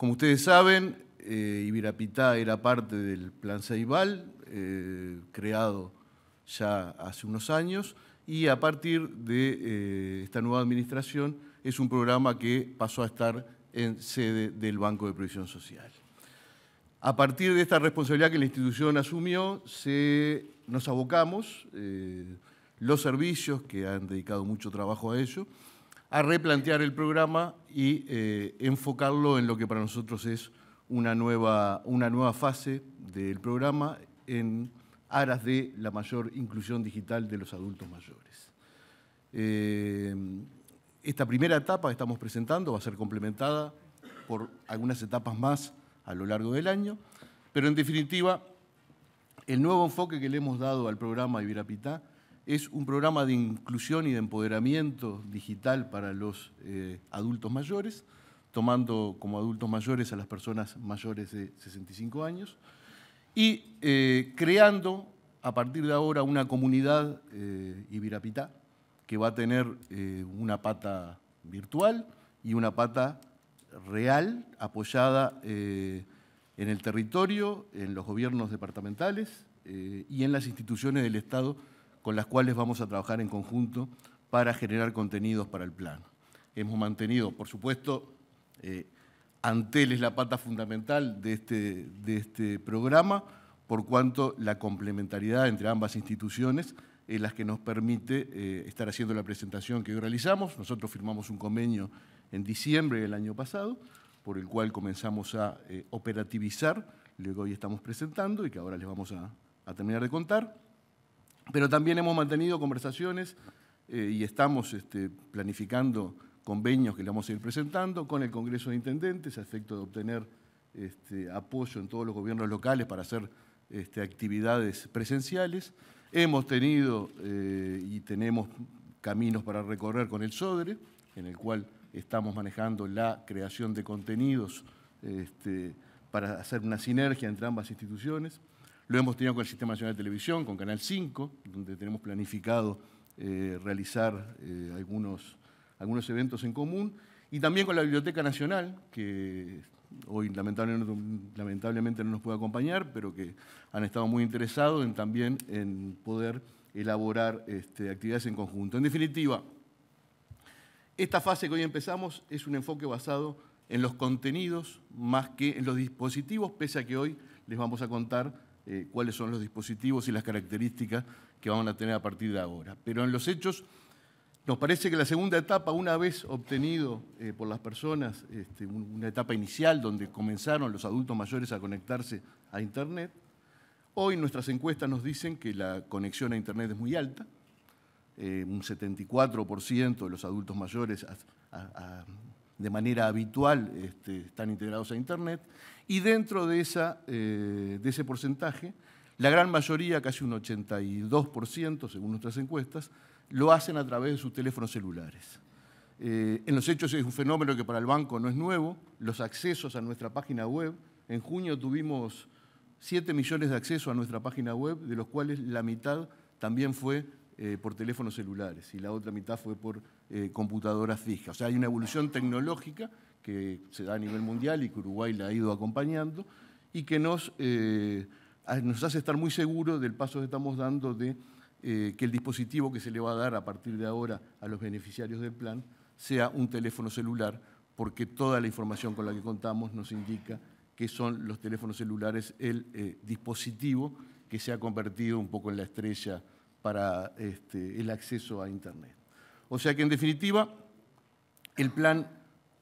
Como ustedes saben, eh, Ibirapitá era parte del Plan Ceibal, eh, creado ya hace unos años, y a partir de eh, esta nueva administración es un programa que pasó a estar en sede del Banco de Provisión Social. A partir de esta responsabilidad que la institución asumió, nos abocamos, los servicios que han dedicado mucho trabajo a ello, a replantear el programa y eh, enfocarlo en lo que para nosotros es una nueva, una nueva fase del programa en aras de la mayor inclusión digital de los adultos mayores. Eh, esta primera etapa que estamos presentando va a ser complementada por algunas etapas más a lo largo del año, pero en definitiva, el nuevo enfoque que le hemos dado al programa Ibirapitá es un programa de inclusión y de empoderamiento digital para los eh, adultos mayores, tomando como adultos mayores a las personas mayores de 65 años, y eh, creando a partir de ahora una comunidad eh, ibirapita que va a tener una pata virtual y una pata real apoyada en el territorio, en los gobiernos departamentales y en las instituciones del Estado con las cuales vamos a trabajar en conjunto para generar contenidos para el plan. Hemos mantenido, por supuesto, eh, Antel es la pata fundamental de este, de este programa, por cuanto la complementariedad entre ambas instituciones es la que nos permite eh, estar haciendo la presentación que hoy realizamos. Nosotros firmamos un convenio en diciembre del año pasado, por el cual comenzamos a eh, operativizar lo que hoy estamos presentando y que ahora les vamos a, a terminar de contar. Pero también hemos mantenido conversaciones eh, y estamos este, planificando convenios que le vamos a ir presentando con el Congreso de Intendentes a efecto de obtener este, apoyo en todos los gobiernos locales para hacer este, actividades presenciales. Hemos tenido eh, y tenemos caminos para recorrer con el SODRE, en el cual estamos manejando la creación de contenidos este, para hacer una sinergia entre ambas instituciones. Lo hemos tenido con el Sistema Nacional de Televisión, con Canal 5, donde tenemos planificado eh, realizar eh, algunos, algunos eventos en común, y también con la Biblioteca Nacional, que hoy lamentablemente, no nos puede acompañar, pero que han estado muy interesados en, también en poder elaborar este, actividades en conjunto. En definitiva, esta fase que hoy empezamos es un enfoque basado en los contenidos más que en los dispositivos, pese a que hoy les vamos a contar eh, cuáles son los dispositivos y las características que van a tener a partir de ahora. Pero en los hechos, nos parece que la segunda etapa, una vez obtenido eh, por las personas este, una etapa inicial donde comenzaron los adultos mayores a conectarse a Internet, hoy nuestras encuestas nos dicen que la conexión a Internet es muy alta, eh, un 74% de los adultos mayores a, de manera habitual este, están integrados a Internet, y dentro de, esa, eh, de ese porcentaje, la gran mayoría, casi un 82% según nuestras encuestas, lo hacen a través de sus teléfonos celulares. Eh, en los hechos es un fenómeno que para el banco no es nuevo, los accesos a nuestra página web, en junio tuvimos 7 millones de accesos a nuestra página web, de los cuales la mitad también fue eh, por teléfonos celulares y la otra mitad fue por eh, computadoras fijas. O sea, hay una evolución tecnológica que se da a nivel mundial y que Uruguay la ha ido acompañando y que nos, eh, nos hace estar muy seguros del paso que estamos dando de que el dispositivo que se le va a dar a partir de ahora a los beneficiarios del plan sea un teléfono celular, porque toda la información con la que contamos nos indica que son los teléfonos celulares el dispositivo que se ha convertido un poco en la estrella para este, el acceso a Internet. O sea que, en definitiva, el plan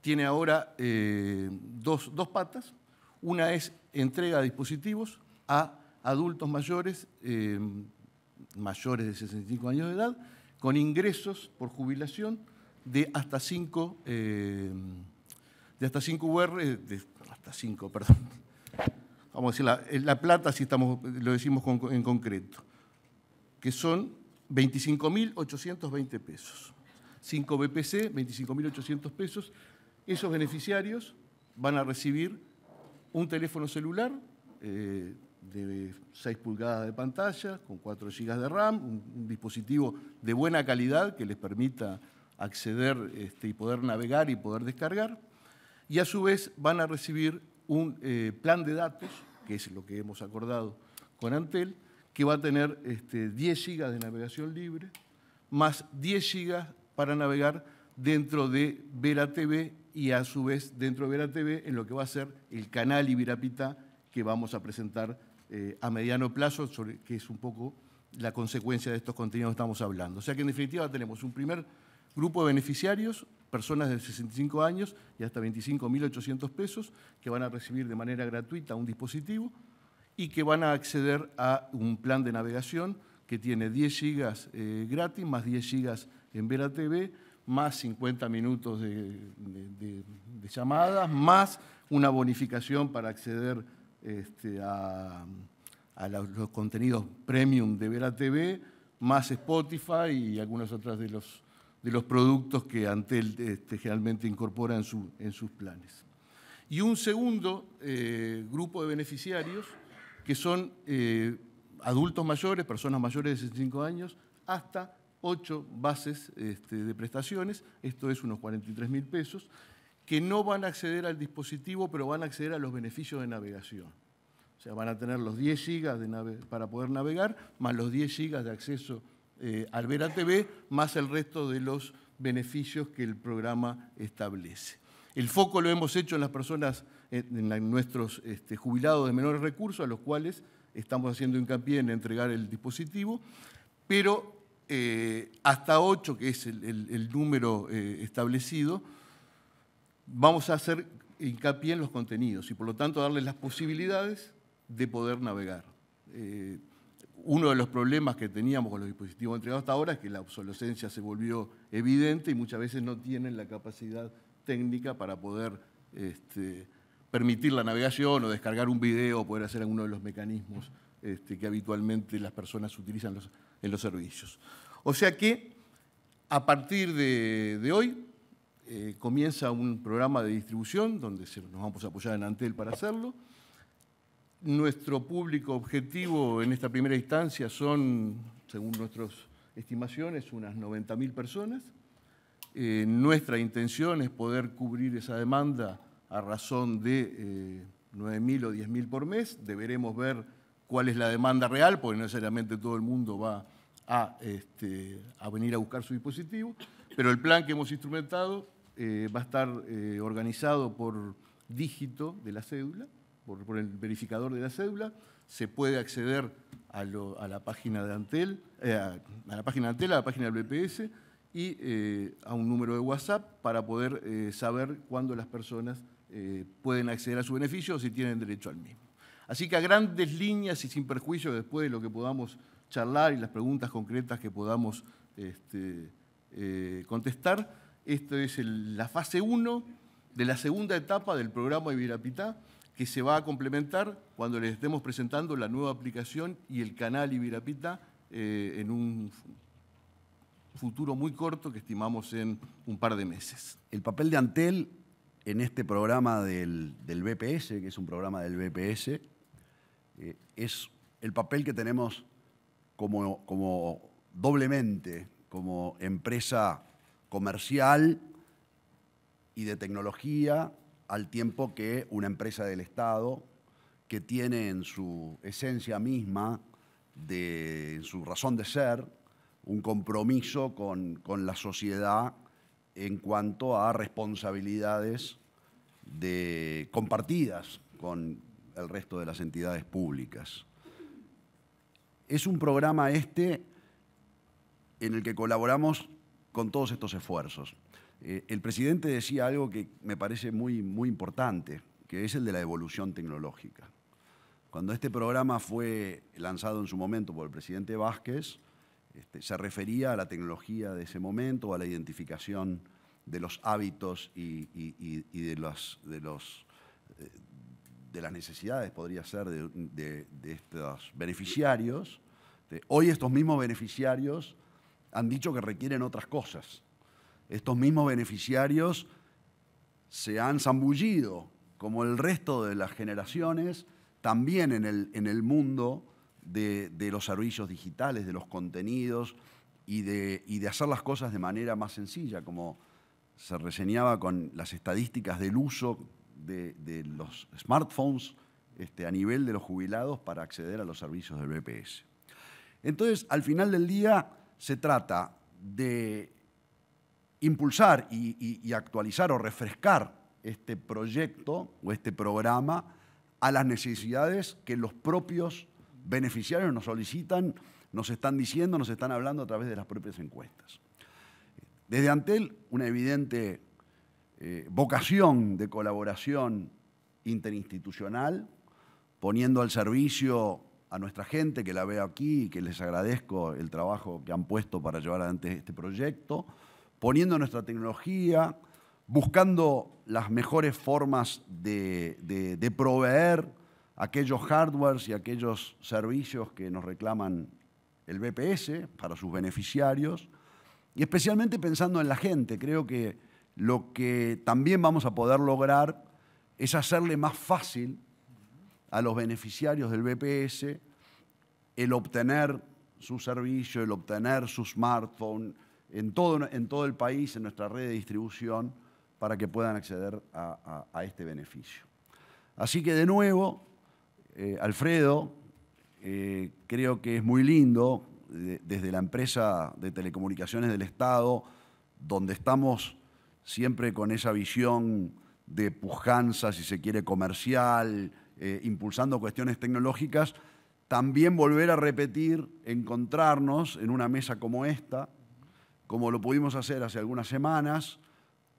tiene ahora eh, dos, patas. Una es entrega de dispositivos a adultos mayores, eh, mayores de 65 años de edad, con ingresos por jubilación de hasta 5 eh, de hasta 5 UR, hasta perdón. Vamos a decir, la, plata si estamos, lo decimos en concreto que son 25.820 pesos. 5 BPC, 25.800 pesos. Esos beneficiarios van a recibir un teléfono celular eh, de 6 pulgadas de pantalla, con 4 GB de RAM, un, dispositivo de buena calidad que les permita acceder este, y poder navegar y poder descargar. Y a su vez van a recibir un eh, plan de datos, que es lo que hemos acordado con Antel, que va a tener este, 10 gigas de navegación libre, más 10 gigas para navegar dentro de Vera TV y a su vez dentro de Vera TV en lo que va a ser el canal Ibirapita que vamos a presentar eh, a mediano plazo, sobre, que es un poco la consecuencia de estos contenidos que estamos hablando. O sea que en definitiva tenemos un primer grupo de beneficiarios, personas de 65 años y hasta 25.800 pesos, que van a recibir de manera gratuita un dispositivo y que van a acceder a un plan de navegación que tiene 10 gigas eh, gratis, más 10 gigas en Vera TV, más 50 minutos de, llamadas, más una bonificación para acceder este, a, los, contenidos premium de Vera TV, más Spotify y algunas otras de los, de los productos que Antel este, generalmente incorpora en, su, en, sus planes. Y un segundo eh, grupo de beneficiarios que son eh, adultos mayores, personas mayores de 65 años, hasta 8 bases este, de prestaciones, esto es unos 43 mil pesos, que no van a acceder al dispositivo, pero van a acceder a los beneficios de navegación. O sea, van a tener los 10 gigas para poder navegar, más los 10 gigas de acceso eh, al Vera TV, más el resto de los beneficios que el programa establece. El foco lo hemos hecho en las personas en, nuestros este, jubilados de menores recursos, a los cuales estamos haciendo hincapié en entregar el dispositivo, pero eh, hasta 8, que es el, número eh, establecido, vamos a hacer hincapié en los contenidos y por lo tanto darles las posibilidades de poder navegar. Eh, uno de los problemas que teníamos con los dispositivos entregados hasta ahora es que la obsolescencia se volvió evidente y muchas veces no tienen la capacidad técnica para poder este, permitir la navegación o descargar un video, poder hacer alguno de los mecanismos este, que habitualmente las personas utilizan en los servicios. O sea que a partir de, hoy eh, comienza un programa de distribución donde se, nos vamos a apoyar en Antel para hacerlo. Nuestro público objetivo en esta primera instancia son, según nuestras estimaciones, unas 90.000 personas. Eh, nuestra intención es poder cubrir esa demanda a razón de 9.000 eh, o 10.000 por mes. Deberemos ver cuál es la demanda real, porque no necesariamente todo el mundo va a, este, venir a buscar su dispositivo. Pero el plan que hemos instrumentado eh, va a estar eh, organizado por dígito de la cédula, por, el verificador de la cédula. Se puede acceder a, la página de Antel, a la página de Antel, a la página del BPS y a un número de WhatsApp para poder saber cuándo las personas eh, pueden acceder a su beneficio si tienen derecho al mismo. Así que a grandes líneas y sin perjuicio después de lo que podamos charlar y las preguntas concretas que podamos este, eh, contestar, esta es la fase 1 de la segunda etapa del programa de que se va a complementar cuando les estemos presentando la nueva aplicación y el canal Ibirapitá eh, en un futuro muy corto que estimamos en un par de meses. El papel de Antel en este programa del, BPS, que es un programa del BPS, eh, es el papel que tenemos como, doblemente, como empresa comercial y de tecnología, al tiempo que una empresa del Estado que tiene en su esencia misma, de, en su razón de ser, un compromiso con, con la sociedad en cuanto a responsabilidades compartidas con el resto de las entidades públicas. Es un programa este en el que colaboramos con todos estos esfuerzos. Eh, el presidente decía algo que me parece muy, muy importante, que es el de la evolución tecnológica. Cuando este programa fue lanzado en su momento por el presidente Vázquez, este, se refería a la tecnología de ese momento, a la identificación de los hábitos y, de, eh, de, las necesidades, podría ser, de, estos beneficiarios. Este, hoy estos mismos beneficiarios han dicho que requieren otras cosas. Estos mismos beneficiarios se han zambullido, como el resto de las generaciones, también en el, en el mundo de, los servicios digitales, de los contenidos y de, de, hacer las cosas de manera más sencilla, como se reseñaba con las estadísticas del uso de, los smartphones este, a nivel de los jubilados para acceder a los servicios del BPS. Entonces, al final del día, se trata de impulsar y, actualizar o refrescar este proyecto o este programa a las necesidades que los propios beneficiarios nos solicitan, nos están diciendo, nos están hablando a través de las propias encuestas. Desde Antel, una evidente eh, vocación de colaboración interinstitucional, poniendo al servicio a nuestra gente que la veo aquí y que les agradezco el trabajo que han puesto para llevar adelante este proyecto, poniendo nuestra tecnología, buscando las mejores formas de proveer aquellos hardwares y aquellos servicios que nos reclaman el BPS para sus beneficiarios, y especialmente pensando en la gente. Creo que lo que también vamos a poder lograr es hacerle más fácil a los beneficiarios del BPS el obtener su servicio, el obtener su smartphone en todo, en todo el país, en nuestra red de distribución, para que puedan acceder a este beneficio. Así que de nuevo, eh, Alfredo, eh, creo que es muy lindo desde la empresa de telecomunicaciones del Estado, donde estamos siempre con esa visión de pujanza, si se quiere, comercial, eh, impulsando cuestiones tecnológicas, también volver a repetir, encontrarnos en una mesa como esta, como lo pudimos hacer hace algunas semanas,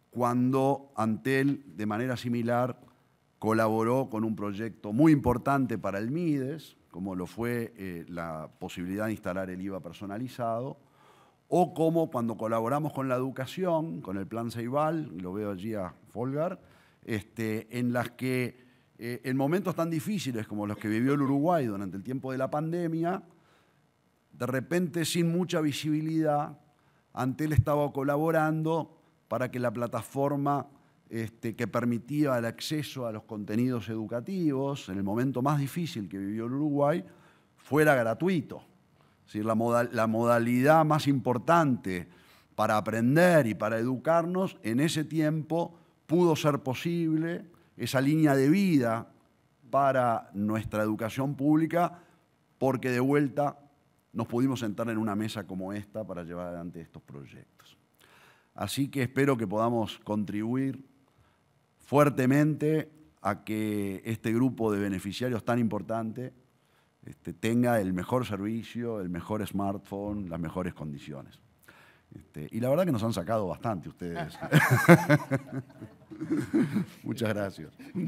cuando Antel, de manera similar, colaboró con un proyecto muy importante para el MIDES, como lo fue eh, la posibilidad de instalar el IVA personalizado, o como cuando colaboramos con la educación, con el Plan Ceibal, lo veo allí a Folgar, este, en las que eh, en momentos tan difíciles como los que vivió el Uruguay durante el tiempo de la pandemia, de repente sin mucha visibilidad, Antel estaba colaborando para que la plataforma este, que permitía el acceso a los contenidos educativos, en el momento más difícil que vivió el Uruguay, fuera gratuito. Es decir, la, la modalidad más importante para aprender y para educarnos en ese tiempo pudo ser posible, esa línea de vida para nuestra educación pública, porque de vuelta nos pudimos sentar en una mesa como esta para llevar adelante estos proyectos. Así que espero que podamos contribuir fuertemente a que este grupo de beneficiarios tan importante este, tenga el mejor servicio, el mejor smartphone, las mejores condiciones. Este, y la verdad que nos han sacado bastante ustedes. Muchas gracias.